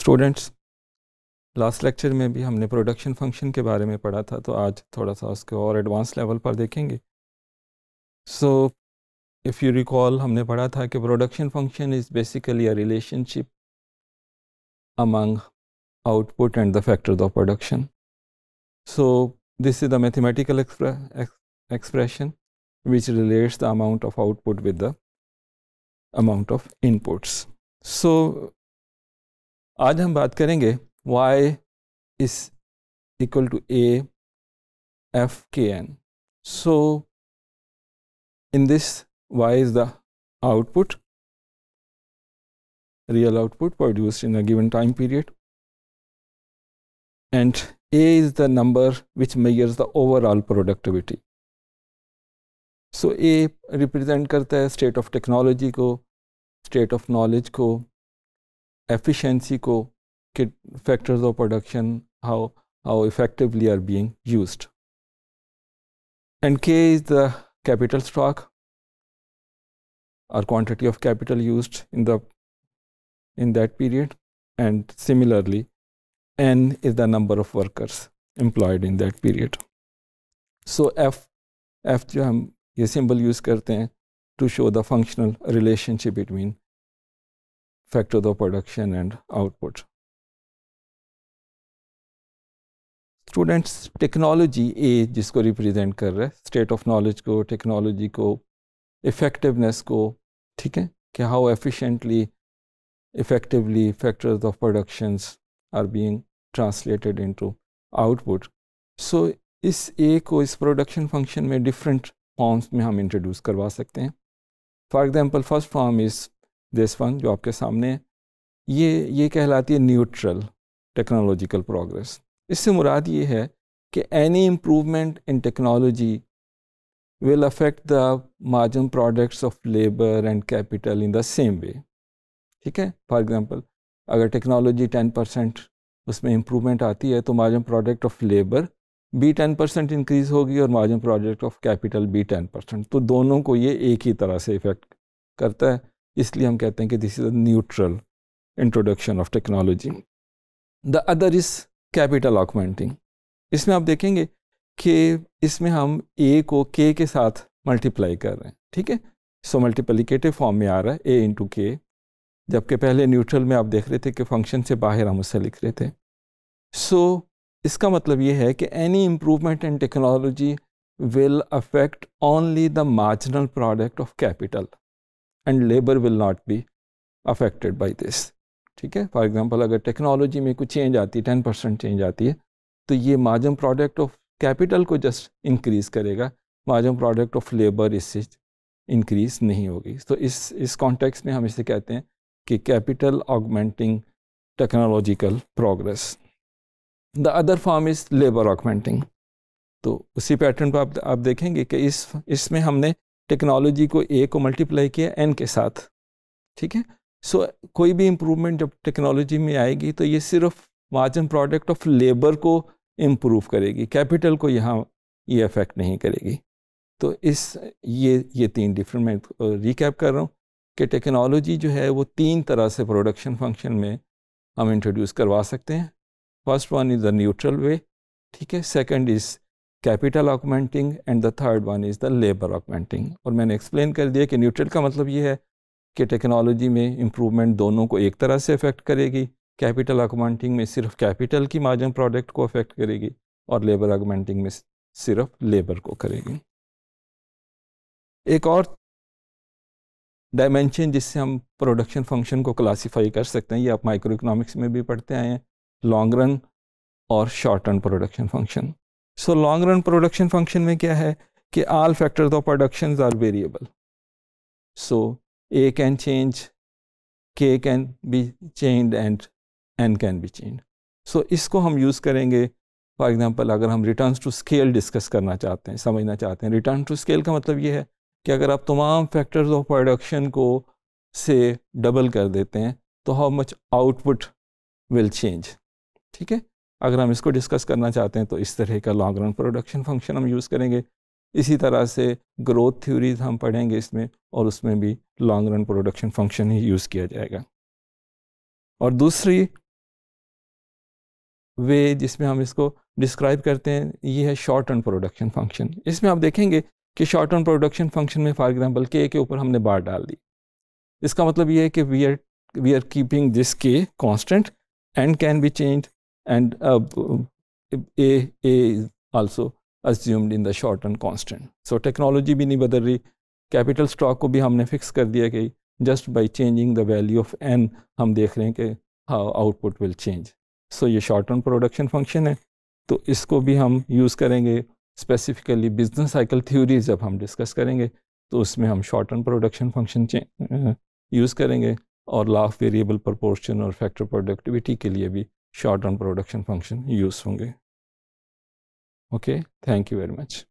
Students last lecture में भी हमने प्रोडक्शन फंक्शन के बारे में पढ़ा था तो आज थोड़ा सा उसके और एडवांस लेवल पर देखेंगे सो इफ़ यू रिकॉल हमने पढ़ा था कि production function is basically a relationship among output and the factor of production so this is the mathematical expression which relates the amount of output with the amount of inputs so आज हम बात करेंगे y is equal to a f k n. So in this y is the output real output produced in a given time period and a is the number which measures the overall productivity so a represent करता है state of technology को state of knowledge को efficiency ko factors of production how how effectively are being used and k is the capital stock or quantity of capital used in the in that period and similarly n is the number of workers employed in that period so f f जो हम ये symbol use करते to show the functional relationship between factor the production and output. Students technology A जिसको represent कर रहा है state of knowledge को technology को इफ़ेक्टिवनेस को ठीक है कि how efficiently effectively factors of productions are being translated into output. So इस ए को इस प्रोडक्शन फंक्शन में डिफरेंट फॉर्म्स में हम इंट्रोड्यूस करवा सकते हैं for example first form is this one जो आपके सामने है ये ये कहलाती है न्यूट्रल टेक्नोलॉजिकल प्रोग्रेस इससे मुराद ये है कि any improvement in technology will affect the margin products of labour and capital in the same way ठीक है फॉर एग्जांपल अगर टेक्नोलॉजी 10 परसेंट उसमें इम्प्रूवमेंट आती है तो मार्जिन प्रोडक्ट ऑफ लेबर भी 10 परसेंट इंक्रीज़ होगी और मार्जिन प्रोडक्ट ऑफ कैपिटल भी 10 परसेंट तो दोनों को ये एक ही तरह से इफ़ेक्ट करता है इसलिए हम कहते हैं कि this is a neutral introduction of technology the other is capital augmenting इसमें आप देखेंगे कि इसमें हम ए को के के साथ मल्टीप्लाई कर रहे हैं ठीक है सो मल्टीप्लीकेटिव फॉर्म में आ रहा है ए इंटू के जबकि पहले न्यूट्रल में आप देख रहे थे कि फंक्शन से बाहर हम उससे लिख रहे थे सो so, इसका मतलब ये है कि any improvement in technology will affect only the marginal product of capital and labour will not be affected by this ठीक है फॉर एग्जाम्पल अगर टेक्नोलॉजी में कुछ चेंज आती है टेन परसेंट चेंज आती है तो ये माजम प्रोडक्ट ऑफ कैपिटल को जस्ट इंक्रीज़ करेगा माजम प्रोडक्ट ऑफ लेबर इससे इंक्रीज़ नहीं होगी तो इस इस कॉन्टेक्स में हम इसे कहते हैं कि capital augmenting technological progress the other form is labour augmenting तो उसी पैटर्न पर आप आप देखेंगे कि इस इसमें हमने टेक्नोलॉजी को ए को मल्टीप्लाई किया एन के साथ ठीक है सो कोई भी इम्प्रूवमेंट जब टेक्नोलॉजी में आएगी तो ये सिर्फ मार्जिन प्रोडक्ट ऑफ लेबर को इम्प्रूव करेगी कैपिटल को यहाँ ये अफेक्ट नहीं करेगी तो इस ये ये तीन डिफरेंट मैं रिकैप कर रहा हूँ कि टेक्नोलॉजी जो है वो तीन तरह से प्रोडक्शन फंक्शन में हम इंट्रोड्यूस करवा सकते हैं first one is the neutral way ठीक है second is capital augmenting and the third one is the labour augmenting और मैंने एक्सप्लेन कर दिया कि न्यूट्रल का मतलब ये है कि टेक्नोलॉजी में इम्प्रूवमेंट दोनों को एक तरह से अफेक्ट करेगी कैपिटल ऑगमेंटिंग में सिर्फ कैपिटल की मार्जिन प्रोडक्ट को अफेक्ट करेगी और लेबर ऑगमेंटिंग में सिर्फ लेबर को करेगी एक और डायमेंशन जिससे हम प्रोडक्शन फंक्शन को क्लासीफाई कर सकते हैं ये आप माइक्रो इकोनॉमिक्स में भी पढ़ते आए हैं लॉन्ग रन और short run production function so long run production function में क्या है कि all factors of production are variable so A can change K can be change and N can be change so इसको हम use करेंगे for example अगर हम return to scale discuss करना चाहते हैं समझना चाहते हैं रिटर्न टू स्केल का मतलब ये है कि अगर आप तमाम फैक्टर्स ऑफ प्रोडक्शन को से डबल कर देते हैं तो how much output will change ठीक है अगर हम इसको डिस्कस करना चाहते हैं तो इस तरह का लॉन्ग रन प्रोडक्शन फंक्शन हम यूज़ करेंगे इसी तरह से ग्रोथ थ्योरीज हम पढ़ेंगे इसमें और उसमें भी लॉन्ग रन प्रोडक्शन फंक्शन ही यूज़ किया जाएगा और दूसरी वे जिसमें हम इसको डिस्क्राइब करते हैं ये है शॉर्ट रन प्रोडक्शन फंक्शन इसमें आप देखेंगे कि शॉर्ट रन प्रोडक्शन फंक्शन में फॉर एग्ज़ाम्पल के के ऊपर हमने बार डाल दी इसका मतलब ये है कि we are we are keeping this K constant and can be change and uh, A, A is also assumed in the short run constant. So technology भी नहीं बदल रही कैपिटल स्टॉक को भी हमने फिक्स कर दिया कि just by changing the value of N हम देख रहे हैं कि how output will change so ये शॉर्ट रन प्रोडक्शन फंक्शन है तो इसको भी हम यूज़ करेंगे स्पेसिफिकली बिजनेस साइकिल थ्योरी जब हम डिस्कस करेंगे तो उसमें हम short run production function use करेंगे और लाफ वेरिएबल प्रपोर्शन और फैक्टर प्रोडक्टिविटी के लिए भी short run production function used होंगे okay thank you very much